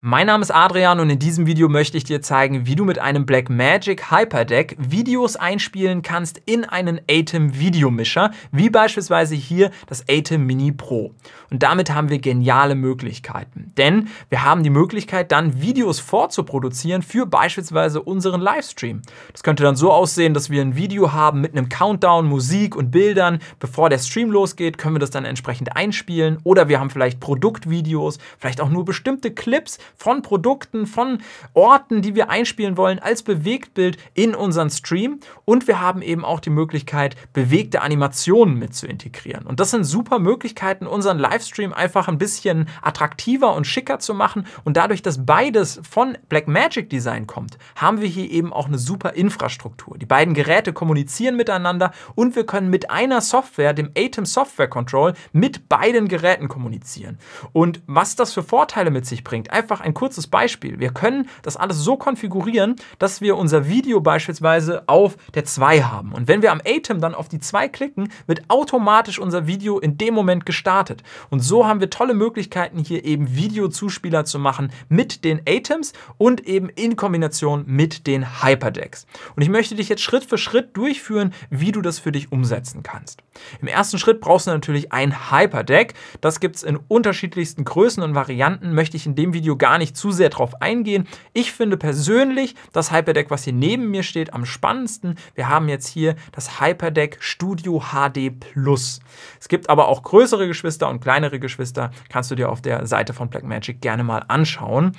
Mein Name ist Adrian und in diesem Video möchte ich dir zeigen, wie du mit einem Blackmagic Hyperdeck Videos einspielen kannst in einen Atem Videomischer, wie beispielsweise hier das Atem Mini Pro. Und damit haben wir geniale Möglichkeiten, denn wir haben die Möglichkeit dann Videos vorzuproduzieren für beispielsweise unseren Livestream. Das könnte dann so aussehen, dass wir ein Video haben mit einem Countdown, Musik und Bildern. Bevor der Stream losgeht, können wir das dann entsprechend einspielen oder wir haben vielleicht Produktvideos, vielleicht auch nur bestimmte Clips von Produkten, von Orten, die wir einspielen wollen, als Bewegtbild in unseren Stream. Und wir haben eben auch die Möglichkeit, bewegte Animationen mit zu integrieren. Und das sind super Möglichkeiten, unseren Livestream einfach ein bisschen attraktiver und schicker zu machen. Und dadurch, dass beides von Blackmagic Design kommt, haben wir hier eben auch eine super Infrastruktur. Die beiden Geräte kommunizieren miteinander und wir können mit einer Software, dem Atom Software Control, mit beiden Geräten kommunizieren. Und was das für Vorteile mit sich bringt, einfach einfach ein kurzes Beispiel. Wir können das alles so konfigurieren, dass wir unser Video beispielsweise auf der 2 haben. Und wenn wir am Atem dann auf die 2 klicken, wird automatisch unser Video in dem Moment gestartet. Und so haben wir tolle Möglichkeiten, hier eben Videozuspieler zu machen mit den Atems und eben in Kombination mit den Hyperdecks. Und ich möchte dich jetzt Schritt für Schritt durchführen, wie du das für dich umsetzen kannst. Im ersten Schritt brauchst du natürlich ein Hyperdeck. Das gibt es in unterschiedlichsten Größen und Varianten, möchte ich in dem Video gar gar nicht zu sehr drauf eingehen. Ich finde persönlich das Hyperdeck, was hier neben mir steht, am spannendsten. Wir haben jetzt hier das Hyperdeck Studio HD Plus. Es gibt aber auch größere Geschwister und kleinere Geschwister, kannst du dir auf der Seite von Blackmagic gerne mal anschauen.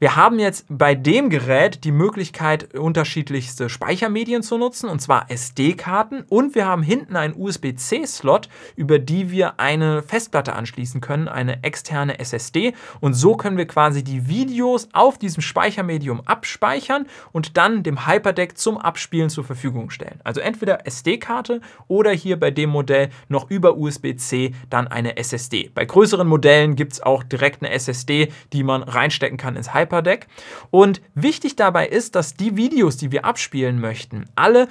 Wir haben jetzt bei dem Gerät die Möglichkeit, unterschiedlichste Speichermedien zu nutzen, und zwar SD-Karten. Und wir haben hinten einen USB-C-Slot, über die wir eine Festplatte anschließen können, eine externe SSD. Und so können wir quasi die die Videos auf diesem Speichermedium abspeichern und dann dem Hyperdeck zum Abspielen zur Verfügung stellen. Also entweder SD-Karte oder hier bei dem Modell noch über USB-C dann eine SSD. Bei größeren Modellen gibt es auch direkt eine SSD, die man reinstecken kann ins Hyperdeck. Und wichtig dabei ist, dass die Videos, die wir abspielen möchten, alle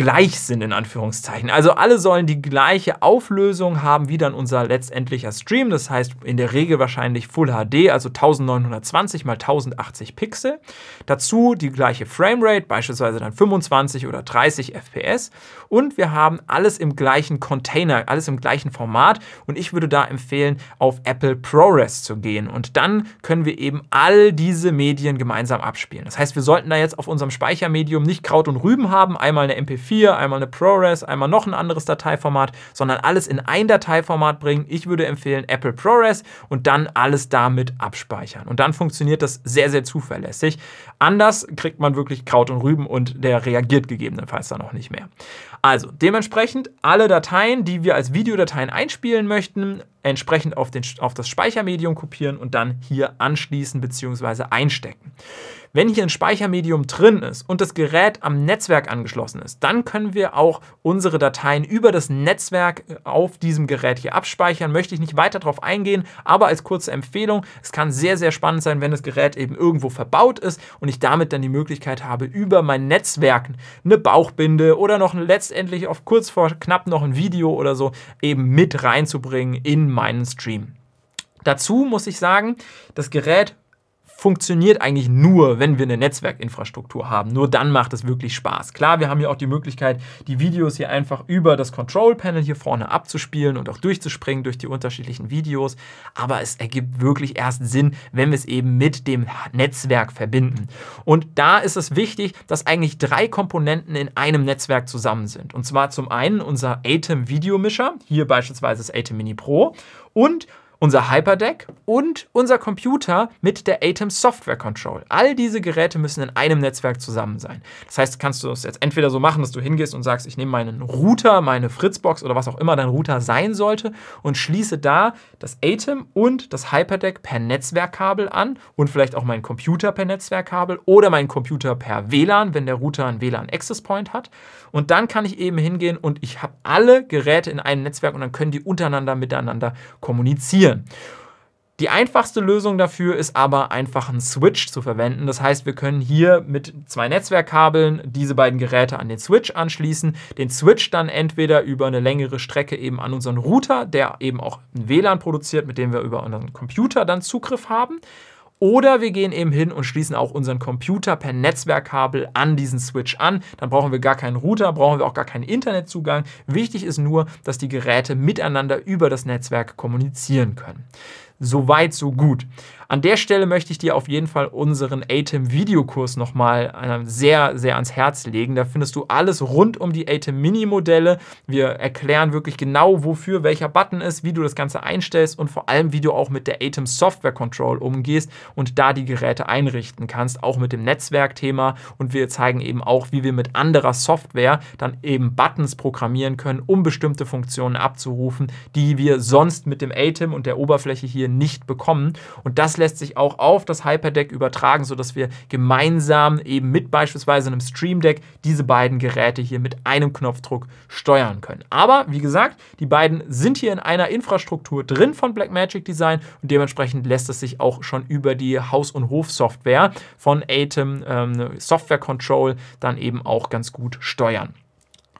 gleich sind, in Anführungszeichen. Also alle sollen die gleiche Auflösung haben wie dann unser letztendlicher Stream. Das heißt in der Regel wahrscheinlich Full HD, also 1920 x 1080 Pixel. Dazu die gleiche Framerate, beispielsweise dann 25 oder 30 FPS. Und wir haben alles im gleichen Container, alles im gleichen Format. Und ich würde da empfehlen, auf Apple ProRes zu gehen. Und dann können wir eben all diese Medien gemeinsam abspielen. Das heißt, wir sollten da jetzt auf unserem Speichermedium nicht Kraut und Rüben haben, einmal eine MP4 einmal eine ProRes, einmal noch ein anderes Dateiformat, sondern alles in ein Dateiformat bringen. Ich würde empfehlen Apple ProRes und dann alles damit abspeichern. Und dann funktioniert das sehr, sehr zuverlässig. Anders kriegt man wirklich Kraut und Rüben und der reagiert gegebenenfalls dann auch nicht mehr. Also dementsprechend alle Dateien, die wir als Videodateien einspielen möchten, entsprechend auf, den, auf das Speichermedium kopieren und dann hier anschließen bzw. einstecken. Wenn hier ein Speichermedium drin ist und das Gerät am Netzwerk angeschlossen ist, dann können wir auch unsere Dateien über das Netzwerk äh, auf diesem Gerät hier abspeichern. Möchte ich nicht weiter darauf eingehen, aber als kurze Empfehlung, es kann sehr, sehr spannend sein, wenn das Gerät eben irgendwo verbaut ist und ich damit dann die Möglichkeit habe, über mein Netzwerk eine Bauchbinde oder noch letztendlich auf kurz vor knapp noch ein Video oder so eben mit reinzubringen in meinen Stream. Dazu muss ich sagen, das Gerät funktioniert eigentlich nur, wenn wir eine Netzwerkinfrastruktur haben. Nur dann macht es wirklich Spaß. Klar, wir haben hier auch die Möglichkeit, die Videos hier einfach über das Control Panel hier vorne abzuspielen und auch durchzuspringen durch die unterschiedlichen Videos. Aber es ergibt wirklich erst Sinn, wenn wir es eben mit dem Netzwerk verbinden. Und da ist es wichtig, dass eigentlich drei Komponenten in einem Netzwerk zusammen sind. Und zwar zum einen unser Atem Videomischer, hier beispielsweise das Atem Mini Pro und unser Hyperdeck und unser Computer mit der Atom Software Control. All diese Geräte müssen in einem Netzwerk zusammen sein. Das heißt, kannst du es jetzt entweder so machen, dass du hingehst und sagst, ich nehme meinen Router, meine Fritzbox oder was auch immer dein Router sein sollte und schließe da das Atom und das Hyperdeck per Netzwerkkabel an und vielleicht auch meinen Computer per Netzwerkkabel oder meinen Computer per WLAN, wenn der Router einen WLAN Access Point hat. Und dann kann ich eben hingehen und ich habe alle Geräte in einem Netzwerk und dann können die untereinander miteinander kommunizieren definieren. Die einfachste Lösung dafür ist aber einfach ein Switch zu verwenden. Das heißt, wir können hier mit zwei Netzwerkkabeln diese beiden Geräte an den Switch anschließen, den Switch dann entweder über eine längere Strecke eben an unseren Router, der eben auch ein WLAN produziert, mit dem wir über unseren Computer dann Zugriff haben, oder wir gehen eben hin und schließen auch unseren Computer per Netzwerkkabel an diesen Switch an. Dann brauchen wir gar keinen Router, brauchen wir auch gar keinen Internetzugang. Wichtig ist nur, dass die Geräte miteinander über das Netzwerk kommunizieren können. Soweit, so gut. An der Stelle möchte ich dir auf jeden Fall unseren ATEM-Videokurs nochmal äh, sehr, sehr ans Herz legen. Da findest du alles rund um die ATEM-Mini-Modelle. Wir erklären wirklich genau, wofür welcher Button ist, wie du das Ganze einstellst und vor allem, wie du auch mit der ATEM Software Control umgehst und da die Geräte einrichten kannst, auch mit dem Netzwerkthema. Und wir zeigen eben auch, wie wir mit anderer Software dann eben Buttons programmieren können, um bestimmte Funktionen abzurufen, die wir sonst mit dem ATEM und der Oberfläche hier nicht bekommen. Und das lässt sich auch auf das Hyperdeck übertragen, sodass wir gemeinsam eben mit beispielsweise einem Stream Deck diese beiden Geräte hier mit einem Knopfdruck steuern können. Aber wie gesagt, die beiden sind hier in einer Infrastruktur drin von Blackmagic Design und dementsprechend lässt es sich auch schon über die Haus- und Hofsoftware von Atem ähm, Software Control dann eben auch ganz gut steuern.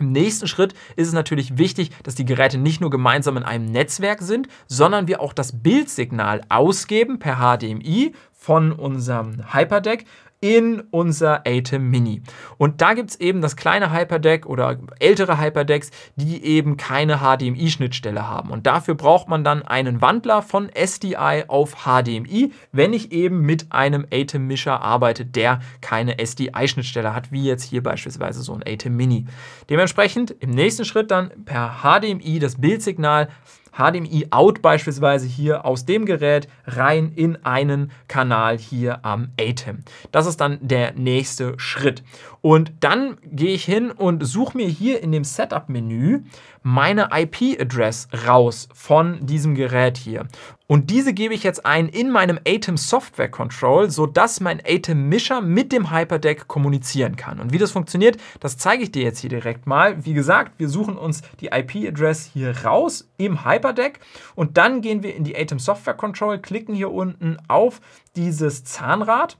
Im nächsten Schritt ist es natürlich wichtig, dass die Geräte nicht nur gemeinsam in einem Netzwerk sind, sondern wir auch das Bildsignal ausgeben per HDMI von unserem Hyperdeck in unser Atem Mini. Und da gibt es eben das kleine Hyperdeck oder ältere Hyperdecks, die eben keine HDMI-Schnittstelle haben. Und dafür braucht man dann einen Wandler von SDI auf HDMI, wenn ich eben mit einem Atem-Mischer arbeite, der keine SDI-Schnittstelle hat, wie jetzt hier beispielsweise so ein Atem Mini. Dementsprechend im nächsten Schritt dann per HDMI das Bildsignal HDMI out beispielsweise hier aus dem Gerät rein in einen Kanal hier am ATEM. Das ist dann der nächste Schritt. Und dann gehe ich hin und suche mir hier in dem Setup-Menü meine IP-Address raus von diesem Gerät hier. Und diese gebe ich jetzt ein in meinem Atem Software Control, sodass mein Atem Mischer mit dem Hyperdeck kommunizieren kann. Und wie das funktioniert, das zeige ich dir jetzt hier direkt mal. Wie gesagt, wir suchen uns die IP-Address hier raus im Hyperdeck und dann gehen wir in die Atem Software Control, klicken hier unten auf dieses Zahnrad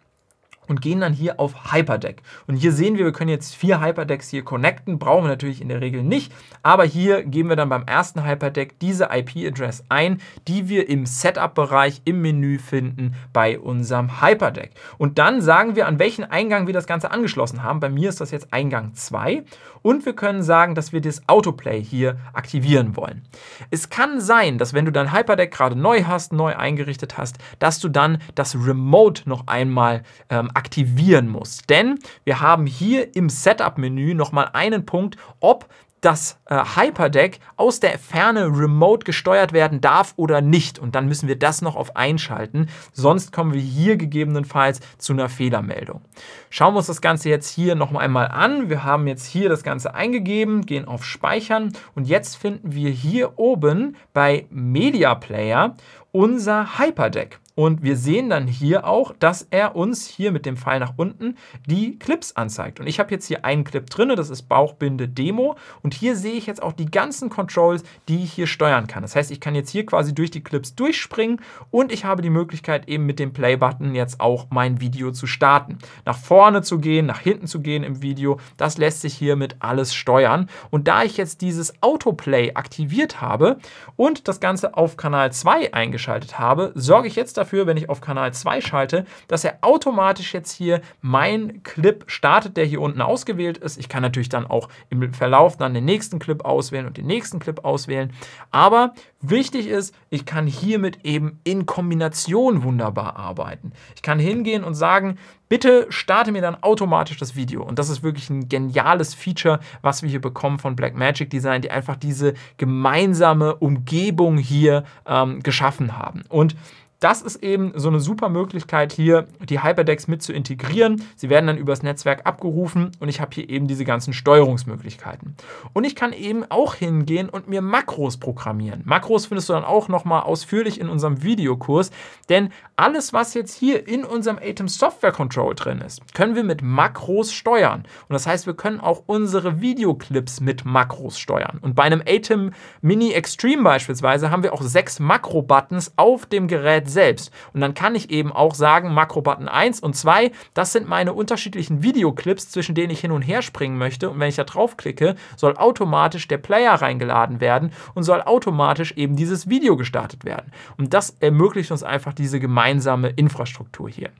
und gehen dann hier auf Hyperdeck. Und hier sehen wir, wir können jetzt vier Hyperdecks hier connecten, brauchen wir natürlich in der Regel nicht, aber hier geben wir dann beim ersten Hyperdeck diese ip adress ein, die wir im Setup-Bereich im Menü finden bei unserem Hyperdeck. Und dann sagen wir, an welchen Eingang wir das Ganze angeschlossen haben. Bei mir ist das jetzt Eingang 2 und wir können sagen, dass wir das Autoplay hier aktivieren wollen. Es kann sein, dass wenn du dein Hyperdeck gerade neu hast, neu eingerichtet hast, dass du dann das Remote noch einmal ähm, aktivieren muss. Denn wir haben hier im Setup-Menü nochmal einen Punkt, ob das äh, Hyperdeck aus der Ferne remote gesteuert werden darf oder nicht. Und dann müssen wir das noch auf einschalten, sonst kommen wir hier gegebenenfalls zu einer Fehlermeldung. Schauen wir uns das Ganze jetzt hier noch einmal an. Wir haben jetzt hier das Ganze eingegeben, gehen auf Speichern und jetzt finden wir hier oben bei Media Player unser Hyperdeck. Und wir sehen dann hier auch, dass er uns hier mit dem Pfeil nach unten die Clips anzeigt. Und ich habe jetzt hier einen Clip drin, das ist Bauchbinde Demo. Und hier sehe ich jetzt auch die ganzen Controls, die ich hier steuern kann. Das heißt, ich kann jetzt hier quasi durch die Clips durchspringen und ich habe die Möglichkeit, eben mit dem Play-Button jetzt auch mein Video zu starten. Nach vorne zu gehen, nach hinten zu gehen im Video, das lässt sich hiermit alles steuern. Und da ich jetzt dieses Autoplay aktiviert habe und das Ganze auf Kanal 2 eingeschaltet habe, sorge ich jetzt dafür, dafür, wenn ich auf Kanal 2 schalte, dass er automatisch jetzt hier mein Clip startet, der hier unten ausgewählt ist. Ich kann natürlich dann auch im Verlauf dann den nächsten Clip auswählen und den nächsten Clip auswählen. Aber wichtig ist, ich kann hiermit eben in Kombination wunderbar arbeiten. Ich kann hingehen und sagen, bitte starte mir dann automatisch das Video. Und das ist wirklich ein geniales Feature, was wir hier bekommen von Blackmagic Design, die einfach diese gemeinsame Umgebung hier ähm, geschaffen haben. Und das ist eben so eine super Möglichkeit hier, die Hyperdecks mit zu integrieren. Sie werden dann übers Netzwerk abgerufen und ich habe hier eben diese ganzen Steuerungsmöglichkeiten. Und ich kann eben auch hingehen und mir Makros programmieren. Makros findest du dann auch nochmal ausführlich in unserem Videokurs, denn alles, was jetzt hier in unserem Atom Software Control drin ist, können wir mit Makros steuern. Und das heißt, wir können auch unsere Videoclips mit Makros steuern. Und bei einem Atom Mini Extreme beispielsweise haben wir auch sechs Makro-Buttons auf dem Gerät selbst. Und dann kann ich eben auch sagen, Makrobutton 1 und 2, das sind meine unterschiedlichen Videoclips, zwischen denen ich hin und her springen möchte. Und wenn ich da draufklicke, soll automatisch der Player reingeladen werden und soll automatisch eben dieses Video gestartet werden. Und das ermöglicht uns einfach diese gemeinsame Infrastruktur hier.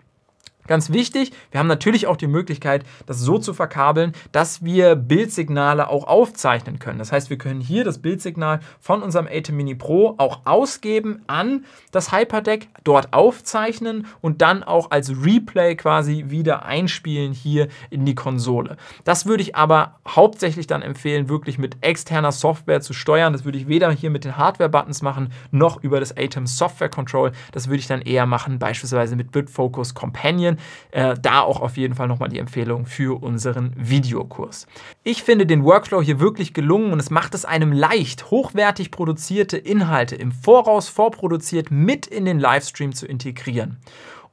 Ganz wichtig, wir haben natürlich auch die Möglichkeit, das so zu verkabeln, dass wir Bildsignale auch aufzeichnen können. Das heißt, wir können hier das Bildsignal von unserem Atem Mini Pro auch ausgeben an das Hyperdeck, dort aufzeichnen und dann auch als Replay quasi wieder einspielen hier in die Konsole. Das würde ich aber hauptsächlich dann empfehlen, wirklich mit externer Software zu steuern. Das würde ich weder hier mit den Hardware-Buttons machen, noch über das Atem Software Control. Das würde ich dann eher machen, beispielsweise mit Bitfocus Companion. Äh, da auch auf jeden Fall nochmal die Empfehlung für unseren Videokurs. Ich finde den Workflow hier wirklich gelungen und es macht es einem leicht, hochwertig produzierte Inhalte im Voraus vorproduziert mit in den Livestream zu integrieren.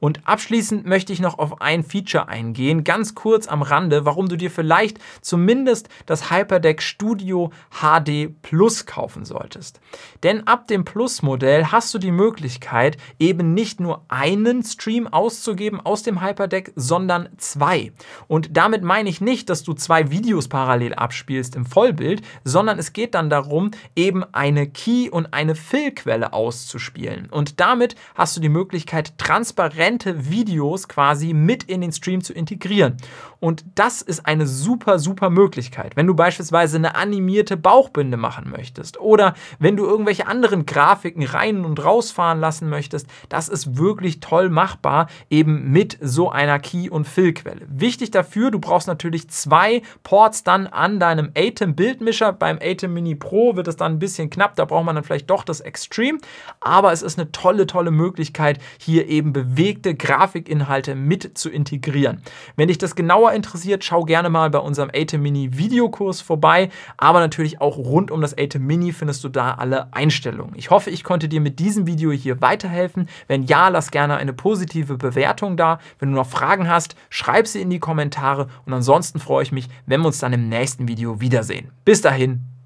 Und abschließend möchte ich noch auf ein Feature eingehen, ganz kurz am Rande, warum du dir vielleicht zumindest das Hyperdeck Studio HD Plus kaufen solltest. Denn ab dem Plus-Modell hast du die Möglichkeit, eben nicht nur einen Stream auszugeben aus dem Hyperdeck, sondern zwei. Und damit meine ich nicht, dass du zwei Videos parallel abspielst im Vollbild, sondern es geht dann darum, eben eine Key- und eine Fill-Quelle auszuspielen. Und damit hast du die Möglichkeit, transparent Elemente, Videos quasi mit in den Stream zu integrieren. Und das ist eine super, super Möglichkeit. Wenn du beispielsweise eine animierte Bauchbinde machen möchtest oder wenn du irgendwelche anderen Grafiken rein und rausfahren lassen möchtest, das ist wirklich toll machbar, eben mit so einer Key- und Fill-Quelle. Wichtig dafür, du brauchst natürlich zwei Ports dann an deinem Atem-Bildmischer. Beim Atem Mini Pro wird es dann ein bisschen knapp, da braucht man dann vielleicht doch das Extreme, aber es ist eine tolle, tolle Möglichkeit, hier eben bewegt bewegte Grafikinhalte mit zu integrieren. Wenn dich das genauer interessiert, schau gerne mal bei unserem Atem Mini Videokurs vorbei, aber natürlich auch rund um das Atem Mini findest du da alle Einstellungen. Ich hoffe, ich konnte dir mit diesem Video hier weiterhelfen. Wenn ja, lass gerne eine positive Bewertung da. Wenn du noch Fragen hast, schreib sie in die Kommentare und ansonsten freue ich mich, wenn wir uns dann im nächsten Video wiedersehen. Bis dahin,